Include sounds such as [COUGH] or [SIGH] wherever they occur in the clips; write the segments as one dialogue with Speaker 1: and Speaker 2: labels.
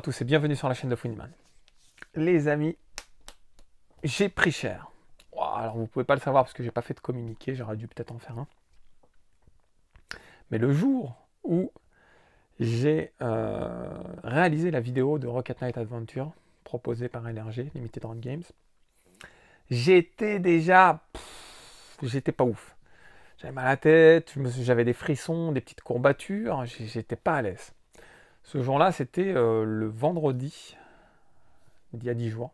Speaker 1: tous et bienvenue sur la chaîne de Friedman. Les amis, j'ai pris cher. alors vous pouvez pas le savoir parce que j'ai pas fait de communiqué, j'aurais dû peut-être en faire un. Mais le jour où j'ai euh, réalisé la vidéo de Rocket Knight Adventure proposée par LRG, Limited Run Games, j'étais déjà... J'étais pas ouf. J'avais mal à la tête, j'avais des frissons, des petites courbatures, j'étais pas à l'aise. Ce jour-là, c'était euh, le vendredi, d'il y a 10 juin,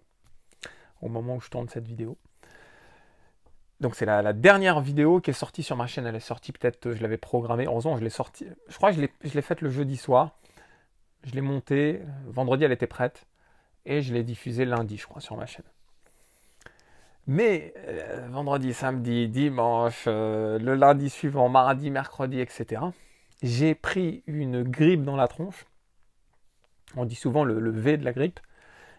Speaker 1: au moment où je tourne cette vidéo. Donc c'est la, dernière vidéo qui est sortie sur ma chaîne. Elle est sortie peut-être, je l'avais programmée. Heureusement, je l'ai sortie. Je crois que je l'ai faite le jeudi soir. Je l'ai montée. Vendredi, elle était prête. Et je l'ai diffusée lundi, je crois, sur ma chaîne. Mais euh, vendredi, samedi, dimanche, euh, le lundi suivant, mardi, mercredi, etc. J'ai pris une grippe dans la tronche on dit souvent le, V de la grippe.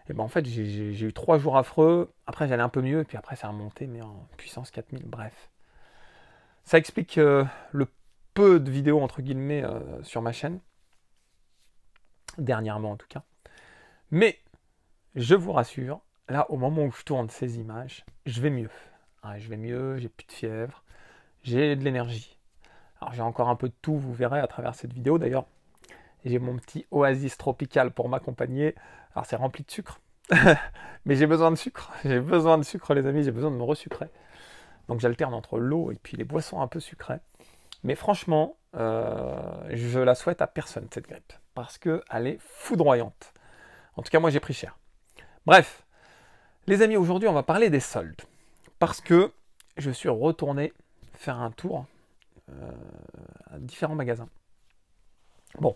Speaker 1: Et ben en fait, j'ai eu trois jours affreux. Après, j'allais un peu mieux, et puis après, ça a remonté, mais en puissance 4000. Bref. Ça explique euh, le peu de vidéos, entre guillemets, euh, sur ma chaîne. Dernièrement, en tout cas. Mais, je vous rassure, là, au moment où je tourne ces images, je vais mieux. Ah, je vais mieux, j'ai plus de fièvre, j'ai de l'énergie. Alors, j'ai encore un peu de tout, vous verrez à travers cette vidéo. D'ailleurs, j'ai mon petit oasis tropical pour m'accompagner. Alors c'est rempli de sucre, [LAUGHS] mais j'ai besoin de sucre. [LAUGHS] J'ai besoin de sucre, les amis, j'ai besoin de me resucrer. Donc j'alterne entre l'eau et puis les boissons un peu sucrées. Mais franchement, euh, je la souhaite à personne cette grippe parce qu'elle est foudroyante. En tout cas, moi j'ai pris cher. Bref, les amis, aujourd'hui on va parler des soldes parce que je suis retourné faire un tour euh, à différents magasins. Bon,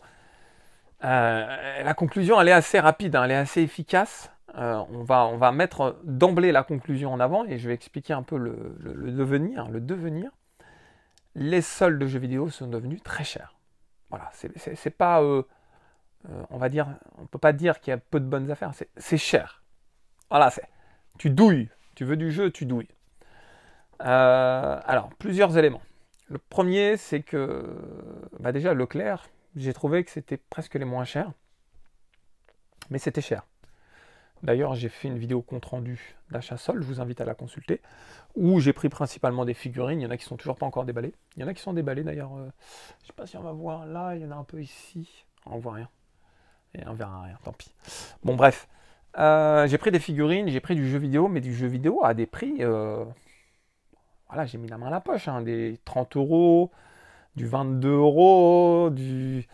Speaker 1: euh, la conclusion, elle est assez rapide, hein, elle est assez efficace. Euh, on, va, on va mettre d'emblée la conclusion en avant et je vais expliquer un peu le, devenir, le devenir. Les soldes de jeux vidéo sont devenus très chers. Voilà, c'est pas, euh, on va dire, on peut pas dire qu'il y a peu de bonnes affaires. C'est cher. Voilà, c'est, tu douilles, tu veux du jeu, tu douilles. alors plusieurs éléments. Le premier, c'est que bah déjà Leclerc, j'ai trouvé que c'était presque les moins chers, mais c'était cher. D'ailleurs, j'ai fait une vidéo compte rendu d'achat sol, je vous invite à la consulter, où j'ai pris principalement des figurines, il y en a qui sont toujours pas encore déballées. Il y en a qui sont déballées d'ailleurs, euh, je sais pas si on va voir là, il y en a un peu ici, ah, on voit rien. Et on verra rien, tant pis. Bon bref, euh, j'ai pris des figurines, j'ai pris du jeu vidéo, mais du jeu vidéo à des prix... Euh, voilà, j'ai mis la main à la poche, hein, des 30 euros, du 22 euros, du...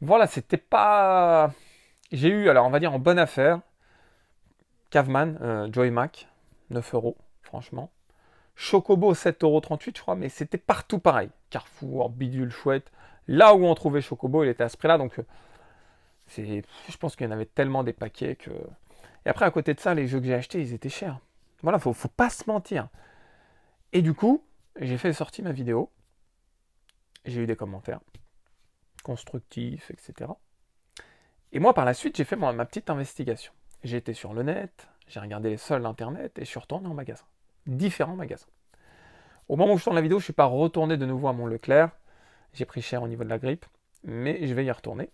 Speaker 1: Voilà, c'était pas... J'ai eu, alors on va dire en bonne affaire, Caveman, euh, Joy Mac, 9 euros, franchement. Chocobo, euros, je crois, mais c'était partout pareil. Carrefour, bidule, chouette. Là où on trouvait Chocobo, il était à ce prix-là, donc euh, c'est, je pense qu'il y en avait tellement des paquets que... Et après, à côté de ça, les jeux que j'ai achetés, ils étaient chers. Voilà, faut, faut pas se mentir. Et du coup, j'ai fait sortir ma vidéo j'ai eu des commentaires constructifs, etc. Et moi, par la suite, j'ai fait ma petite investigation. J'ai été sur le net, j'ai regardé les soldes d'Internet et je suis retourné en magasin. Différents magasins. Au moment où je tourne la vidéo, je ne suis pas retourné de nouveau à mon Leclerc. J'ai pris cher au niveau de la grippe, mais je vais y retourner.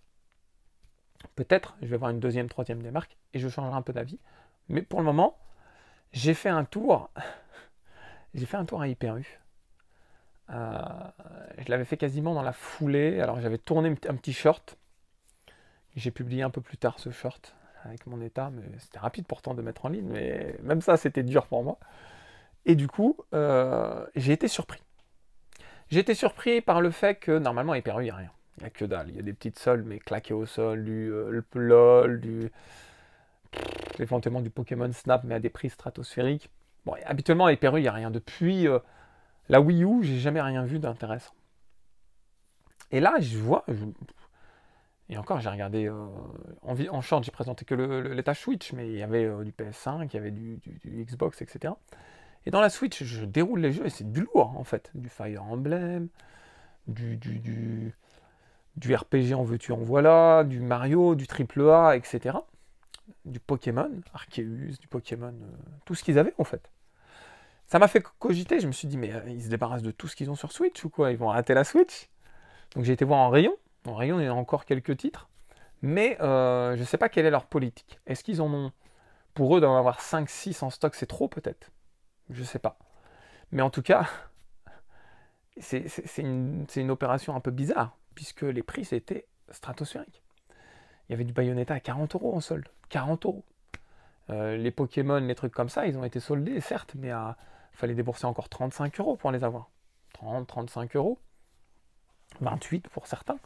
Speaker 1: Peut-être, je vais voir une deuxième, troisième des et je changerai un peu d'avis. Mais pour le moment, j'ai fait un tour. [LAUGHS] j'ai fait un tour à euh, je l'avais fait quasiment dans la foulée. Alors j'avais tourné un petit short. J'ai publié un peu plus tard ce short avec mon état, mais c'était rapide pourtant de mettre en ligne, mais même ça c'était dur pour moi. Et du coup, euh, j'ai été surpris. J'ai été surpris par le fait que normalement à il n'y a rien. Il n'y a que dalle. Il y a des petites sols, mais claquées au sol, du euh, LOL, du. éventuellement du Pokémon Snap, mais à des prix stratosphériques. Bon, habituellement à il n'y a rien. Depuis. La Wii U, j'ai jamais rien vu d'intéressant. Et là, je vois, et encore, j'ai regardé euh, en, en, j'ai présenté que l'état Switch, mais il y avait euh, du PS5, il y avait du, Xbox, etc. Et dans la Switch, je déroule les jeux et c'est du lourd en fait, du Fire Emblem, du, du, du RPG en veux-tu en voilà, du Mario, du AAA, etc. Du Pokémon, Arceus, du Pokémon, euh, tout ce qu'ils avaient en fait ça m'a fait cogiter. Je me suis dit, mais euh, ils se débarrassent de tout ce qu'ils ont sur Switch ou quoi Ils vont rater la Switch Donc j'ai été voir en rayon. En rayon, il y a encore quelques titres. Mais euh, je ne sais pas quelle est leur politique. Est-ce qu'ils en ont. Pour eux, d'en avoir 5-6 en stock, c'est trop peut-être. Je ne sais pas. Mais en tout cas, [LAUGHS] c'est une, opération un peu bizarre, puisque les prix, c'était stratosphérique. Il y avait du Bayonetta à 40 euros en solde. 40 euros. Euh, les Pokémon, les trucs comme ça, ils ont été soldés, certes, mais à il fallait débourser encore 35 euros pour les avoir. 30, 35 euros, 28 pour certains.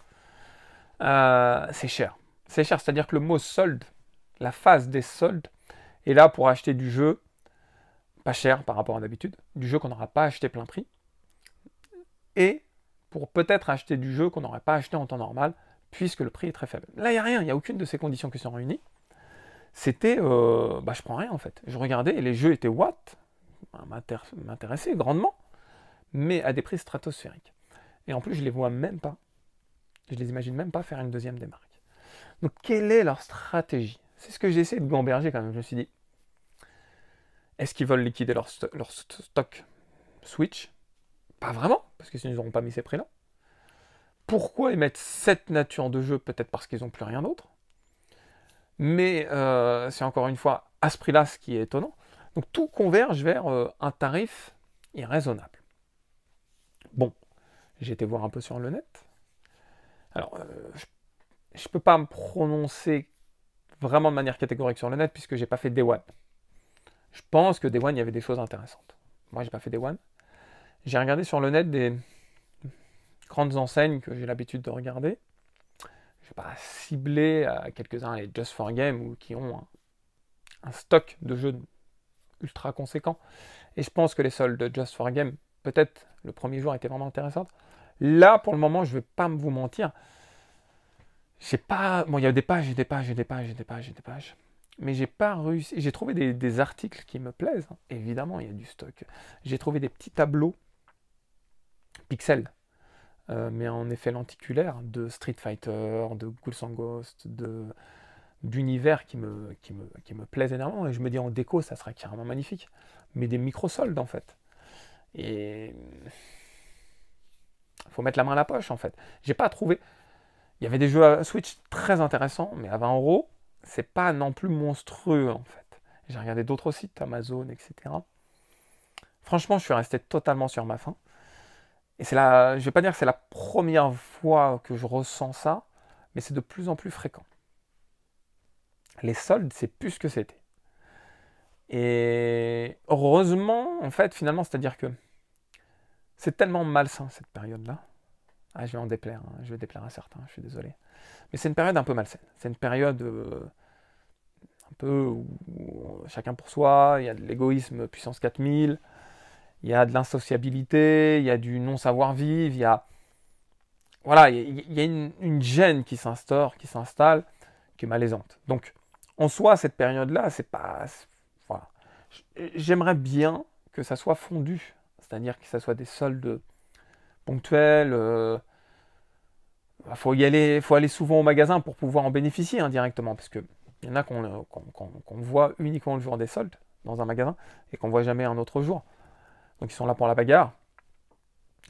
Speaker 1: Euh, c'est cher. C'est cher, c'est-à-dire que le mot solde, la phase des soldes, est là pour acheter du jeu pas cher par rapport à d'habitude, du jeu qu'on n'aura pas acheté plein prix, et pour peut-être acheter du jeu qu'on n'aurait pas acheté en temps normal, puisque le prix est très faible. Là, il n'y a rien, il n'y a aucune de ces conditions qui sont réunies. C'était, euh, bah, je prends rien en fait. Je regardais et les jeux étaient what m'intéresser grandement, mais à des prix stratosphériques. Et en plus, je les vois même pas, je les imagine même pas faire une deuxième démarque. Donc, quelle est leur stratégie C'est ce que j'ai essayé de gamberger quand même. Je me suis dit, est-ce qu'ils veulent liquider leur, stock Switch Pas vraiment, parce que sinon ils n'auront pas mis ces prix-là. Pourquoi émettre cette nature de jeu Peut-être parce qu'ils n'ont plus rien d'autre. Mais euh, c'est encore une fois à ce prix-là ce qui est étonnant. Donc tout converge vers euh, un tarif irraisonnable. Bon, j'ai été voir un peu sur le net. Alors, euh, je ne peux pas me prononcer vraiment de manière catégorique sur le net puisque j'ai pas fait Day One. Je pense que Day One, il y avait des choses intéressantes. Moi, j'ai pas fait Day One. J'ai regardé sur le net des grandes enseignes que j'ai l'habitude de regarder. Je vais pas cibler à euh, quelques-uns les Just for Game ou qui ont un stock de jeux ultra conséquent. Et je pense que les soldes de Just for Game, peut-être le premier jour, étaient vraiment intéressantes. Là, pour le moment, je ne vais pas vous mentir. J'ai pas. Bon, il y a des pages et des pages et des pages et des pages et des pages. Mais j'ai pas réussi. J'ai trouvé des, articles qui me plaisent. Hein. Évidemment, il y a du stock. J'ai trouvé des petits tableaux pixels. Euh, mais en effet lenticulaire de Street Fighter, de Ghouls Ghost, de d'univers qui me, qui, me, qui me plaisent énormément. Et je me dis en déco, ça serait carrément magnifique. Mais des micro-soldes en fait. Et faut mettre la main à la poche en fait. J'ai pas trouvé. Il y avait des jeux à Switch très intéressants, mais à 20 euros, c'est pas non plus monstrueux en fait. J'ai regardé d'autres sites, Amazon, etc. Franchement, je suis resté totalement sur ma faim. Et c'est là, la... je vais pas dire que c'est la première fois que je ressens ça, mais c'est de plus en plus fréquent. Les soldes, c'est plus ce que c'était. Et heureusement, en fait, finalement, c'est-à-dire que c'est tellement malsain cette période-là. Ah, je vais en déplaire, hein. je vais déplaire à certains, je suis désolé. Mais c'est une période un peu malsaine. C'est une période euh, un peu où chacun pour soi, il y a de l'égoïsme puissance 4000, il y a de l'insociabilité, il y a du non-savoir-vivre, il y a. Voilà, il y a une, une gêne qui s'instaure, qui s'installe, qui est malaisante. Donc, en soi, cette période-là, c'est pas. J'aimerais bien que ça soit fondu, c'est-à-dire que ça soit des soldes ponctuels. Il euh, faut y aller, faut aller souvent au magasin pour pouvoir en bénéficier indirectement, hein, parce que il y en a euh, qu'on voit uniquement le jour des soldes dans un magasin et qu'on voit jamais un autre jour. Donc ils sont là pour la bagarre,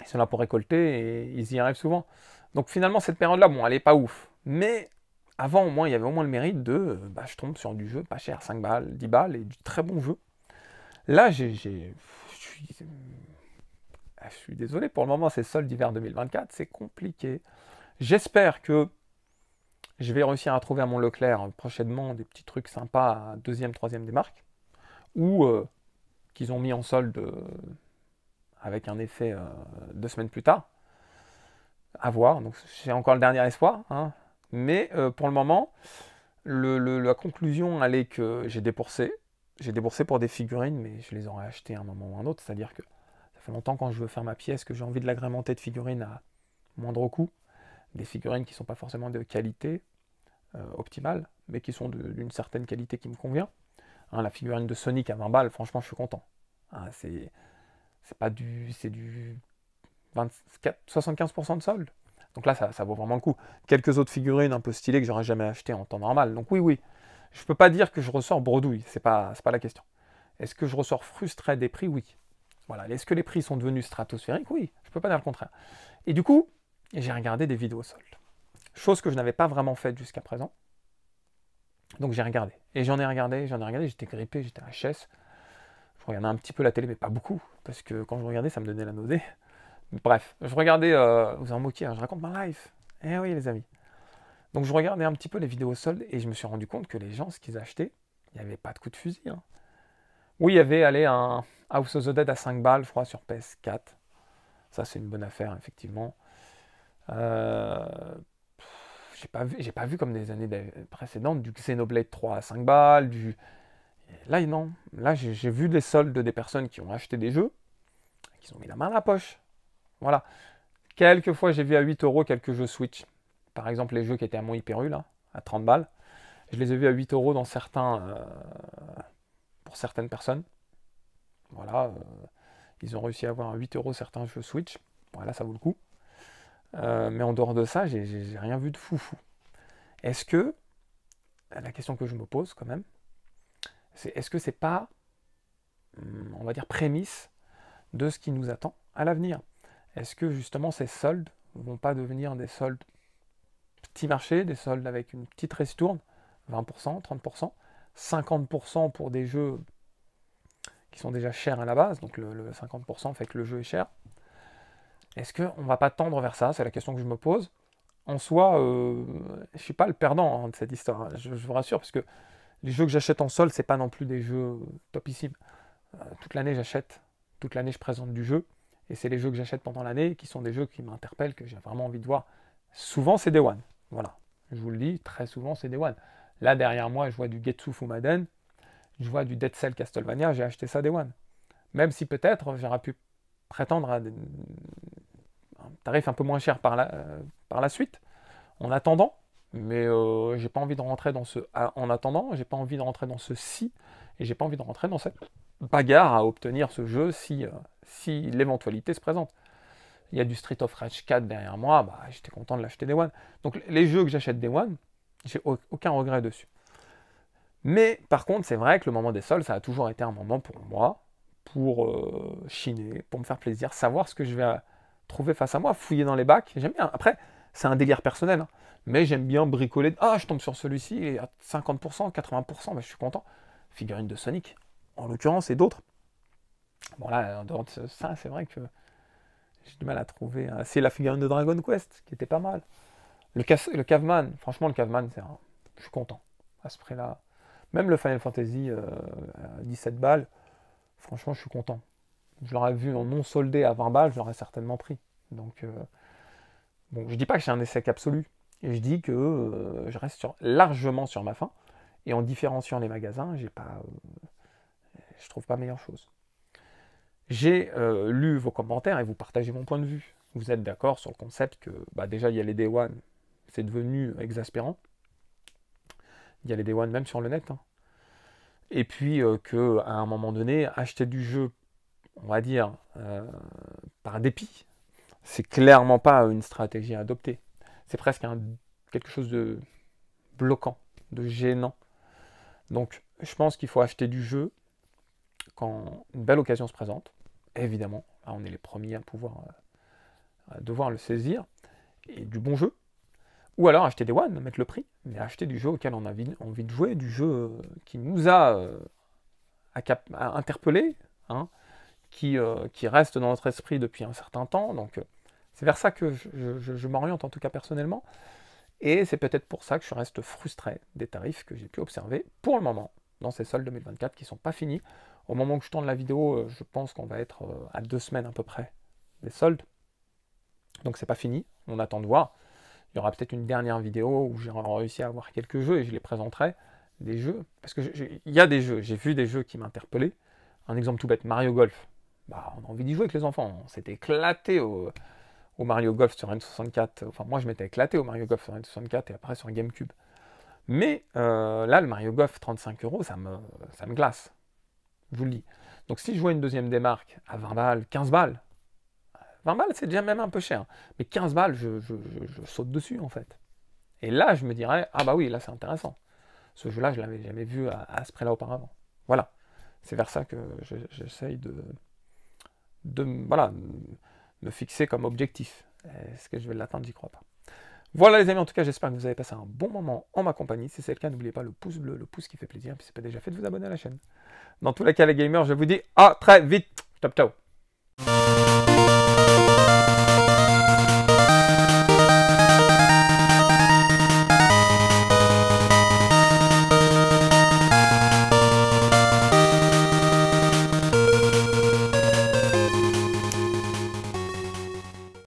Speaker 1: ils sont là pour récolter et ils y arrivent souvent. Donc finalement cette période-là, bon, elle est pas ouf, mais avant, au moins, il y avait au moins le mérite de euh, bah, je tombe sur du jeu pas cher, 5 balles, 10 balles, et du très bon jeu. Là, j'ai. Euh, je suis désolé, pour le moment, c'est sol d'hiver 2024, c'est compliqué. J'espère que je vais réussir à trouver à mon Leclerc euh, prochainement des petits trucs sympas à deuxième, troisième des marques, ou qu'ils ont mis en solde avec un effet deux semaines plus tard. À voir, donc j'ai encore le dernier espoir. Hein. Mais euh, pour le moment, la conclusion allait que j'ai déboursé. J'ai déboursé pour des figurines, mais je les aurais achetées à un moment ou un autre. C'est-à-dire que ça fait longtemps quand je veux faire ma pièce que j'ai envie de l'agrémenter de figurines à moindre coût. Des figurines qui ne sont pas forcément de qualité euh, optimale, mais qui sont d'une certaine qualité qui me convient. Hein, la figurine de Sonic à 20 balles, franchement, je suis content. Hein, c'est pas du. C'est du 24, 75% de solde. Donc là, ça, vaut vraiment le coup. Quelques autres figurines un peu stylées que j'aurais jamais achetées en temps normal. Donc oui, oui. Je ne peux pas dire que je ressors bredouille, c'est pas, pas la question. Est-ce que je ressors frustré des prix Oui. Voilà. Est-ce que les prix sont devenus stratosphériques Oui. Je ne peux pas dire le contraire. Et du coup, j'ai regardé des vidéos soldes. Chose que je n'avais pas vraiment faite jusqu'à présent. Donc j'ai regardé. Et j'en ai regardé, j'en ai regardé, j'étais grippé, j'étais à HS. Je regardais un petit peu la télé, mais pas beaucoup. Parce que quand je regardais, ça me donnait la nausée. Bref, je regardais, euh, vous en moquez, hein, je raconte ma life. Eh oui, les amis. Donc je regardais un petit peu les vidéos soldes et je me suis rendu compte que les gens, ce qu'ils achetaient, il n'y avait pas de coup de fusil. Hein. Oui, il y avait allez, un House of the Dead à 5 balles, je crois, sur PS4. Ça, c'est une bonne affaire, effectivement. Euh... J'ai pas, vu, comme des années précédentes du Xenoblade 3 à 5 balles, du. Là, non. Là, j'ai, j'ai vu des soldes des personnes qui ont acheté des jeux, qui ont mis la main à la poche. Voilà. fois, j'ai vu à 8 euros quelques jeux Switch. Par exemple, les jeux qui étaient à mon Hyper là, hein, à 30 balles. Je les ai vus à 8 euros dans certains. Euh, pour certaines personnes. Voilà. Euh, ils ont réussi à avoir à 8 euros certains jeux Switch. Voilà, ça vaut le coup. Euh, mais en dehors de ça, j'ai, j'ai rien vu de foufou. Est-ce que, la question que je me pose quand même, c'est est-ce que c'est pas, hmm, on va dire, prémisse de ce qui nous attend à l'avenir est-ce que justement ces soldes vont pas devenir des soldes petit marché, des soldes avec une petite restourne, 20%, 30%, 50% pour des jeux qui sont déjà chers à la base, donc le, 50% fait que le jeu est cher. Est-ce qu'on va pas tendre vers ça C'est la question que je me pose. En soi, je euh, je suis pas le perdant hein, de cette histoire, hein. je, vous rassure, parce que les jeux que j'achète en solde, c'est pas non plus des jeux topissimes. Euh, toute l'année, j'achète, toute l'année, je présente du jeu. Et c'est les jeux que j'achète pendant l'année qui sont des jeux qui m'interpellent, que j'ai vraiment envie de voir. Souvent, c'est des One. Voilà. Je vous le dis, très souvent, c'est des One. Là, derrière moi, je vois du Getsu Fumaden. Je vois du Dead Cell Castlevania. J'ai acheté ça des One. Même si peut-être j'aurais pu prétendre à un tarif un peu moins cher par la, euh, par la suite. En attendant, mais euh, j'ai pas envie de rentrer dans ce ah, en attendant, j'ai pas envie de rentrer dans ce si et j'ai pas envie de rentrer dans cette bagarre à obtenir ce jeu si euh, si l'éventualité se présente. Il y a du Street of Rage 4 derrière moi, bah, j'étais content de l'acheter des One. Donc les jeux que j'achète des One, j'ai aucun regret dessus. Mais par contre, c'est vrai que le moment des sols, ça a toujours été un moment pour moi, pour euh, chiner, pour me faire plaisir, savoir ce que je vais euh, trouver face à moi, fouiller dans les bacs. J'aime bien. Après, c'est un délire personnel, hein. mais j'aime bien bricoler. Ah, je tombe sur celui-ci, il à 50%, 80%, bah, je suis content. Figurine de Sonic, en l'occurrence, et d'autres. Bon, là, ça, c'est vrai que j'ai du mal à trouver. C'est la figurine de Dragon Quest, qui était pas mal. Le, le Caveman, franchement, le Caveman, c'est je suis content à ce prix-là. Même le Final Fantasy 17 euh, euh, balles, franchement, je suis content. Je l'aurais vu en non soldé à 20 balles, je l'aurais certainement pris. Donc, euh, bon, je dis pas que c'est un essai absolu. Je dis que je reste largement sur ma fin. Et en différenciant les magasins, j'ai pas, je trouve pas meilleure chose j'ai euh, lu vos commentaires et vous partagez mon point de vue. Vous êtes d'accord sur le concept que bah, déjà il y a les Day One, c'est devenu exaspérant. Il y a les Day One même sur le net. Hein. Et puis qu'à euh, que à un moment donné, acheter du jeu, on va dire, euh, par dépit, c'est clairement pas une stratégie à adopter. C'est presque quelque chose de bloquant, de gênant. Donc je pense qu'il faut acheter du jeu quand une belle occasion se présente évidemment, on est les premiers à pouvoir euh, devoir le saisir, et du bon jeu. Ou alors acheter des one, mettre le prix, mais acheter du jeu auquel on a envie, de jouer, du jeu euh, qui nous a, euh, interpellés, hein, qui, reste dans notre esprit depuis un certain temps. Donc c'est vers ça que je, m'oriente en tout cas personnellement. Et c'est peut-être pour ça que je reste frustré des tarifs que j'ai pu observer pour le moment dans ces soldes 2024 qui ne sont pas finis. Au moment où je tourne la vidéo, euh, je pense qu'on va être euh, à deux semaines à peu près des soldes. Donc c'est pas fini, on attend de voir. Il y aura peut-être une dernière vidéo où j'ai réussi à avoir quelques jeux et je les présenterai. Des jeux, parce que il y a des jeux, j'ai vu des jeux qui m'interpellaient. Un exemple tout bête, Mario Golf. Bah, on a envie d'y jouer avec les enfants. On s'est éclaté au, Mario Golf sur N64. Enfin, moi, je m'étais éclaté au Mario Golf sur N64 et après sur GameCube. Mais euh, là, le Mario Golf 35 euros, ça me, ça me glace. Je vous le dis. Donc si je vois une deuxième démarque à 20 balles, 15 balles, 20 euh, balles c'est déjà même un peu cher, mais 15 balles, je, saute dessus en fait. Et là, je me dirais, ah bah oui, là c'est intéressant. Ce jeu-là, je ne l'avais jamais vu à, ce prix-là auparavant. Voilà. C'est vers ça que j'essaye de, de voilà, me fixer comme objectif. Est-ce que je vais l'atteindre J'y crois pas. Voilà les amis, en tout cas j'espère que vous avez passé un bon moment en ma compagnie. Si c'est le cas, n'oubliez pas le pouce bleu, le pouce qui fait plaisir. Puis c'est pas déjà fait de vous abonner à la chaîne. Dans tous les cas les gamers, je vous dis à très vite. Ciao ciao